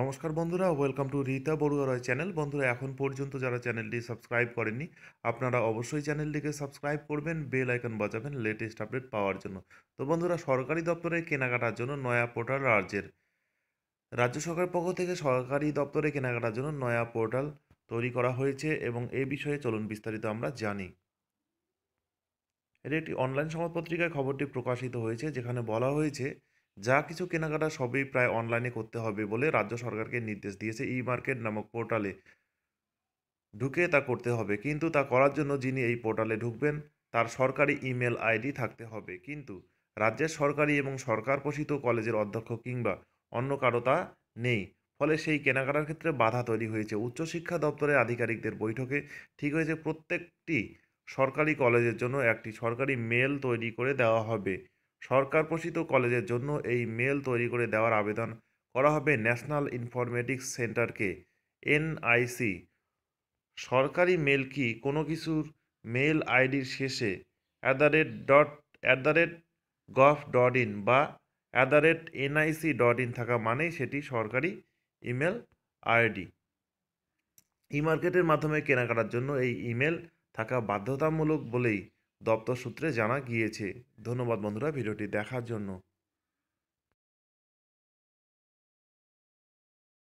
নমস্কার বন্ধুরা welcome to Rita Barua Roy channel বন্ধুরা এখন পর্যন্ত যারা চ্যানেলটি সাবস্ক্রাইব করেননি আপনারা অবশ্যই চ্যানেলটিকে সাবস্ক্রাইব করবেন বেল আইকন বাজাবেন লেটেস্ট আপডেট পাওয়ার জন্য তো বন্ধুরা সরকারি দপ্তরে কেনাকাটার জন্য নয়া পোর্টাল রাজ্যের রাজ্য সরকারের পক্ষ থেকে সরকারি দপ্তরে কেনাকাটার জন্য নয়া পোর্টাল তৈরি করা হয়েছে এবং এ বিষয়ে চলুন বিস্তারিত আমরা জানি এটি একটি অনলাইন সংবাদপত্রিকায় খবরটি প্রকাশিত হয়েছে যেখানে বলা হয়েছে যা কিছু কেনাকাটা সবই প্রায় অনলাইনে করতে হবে বলে রাজ্য সরকারকে নির্দেশ দিয়েছে ই মার্কেট নামক পোর্টালে ঢুকে তা করতে হবে কিন্তু তা করার জন্য যিনি এই পোর্টালে ঢুকবেন তার সরকারি ইমেল আইডি থাকতে হবে কিন্তু রাজ্যের সরকারি এবং সরকার পোষিত কলেজের অধ্যক্ষ কিংবা অন্য কারো তা নেই ফলে সেই কেনাকাটার ক্ষেত্রে বাধা তৈরি হয়েছে উচ্চশিক্ষা দপ্তরের আধিকারিকদের বৈঠকে ঠিক হয়েছে প্রত্যেকটি সরকারি কলেজের জন্য একটি সরকারি মেল তৈরি করে দেওয়া হবে সরকার পোষিত কলেজের জন্য এই মেল তৈরি করে দেওয়ার আবেদন করা হবে ন্যাশনাল ইনফরমেটিক্স সেন্টারকে এনআইসি সরকারি মেল কি কোনো কিছুর মেল আইডির শেষে at the rate dot at the rate gov dot in বা at the rate NIC dot in থাকা মানেই সেটি সরকারি ইমেল আইডি ই মার্কেটের মাধ্যমে কেনাকাটার জন্য এই ইমেল থাকা বাধ্যতামূলক বলেই দপ্তর সূত্রে জানা গিয়েছে ধন্যবাদ বন্ধুরা ভিডিওটি দেখার জন্য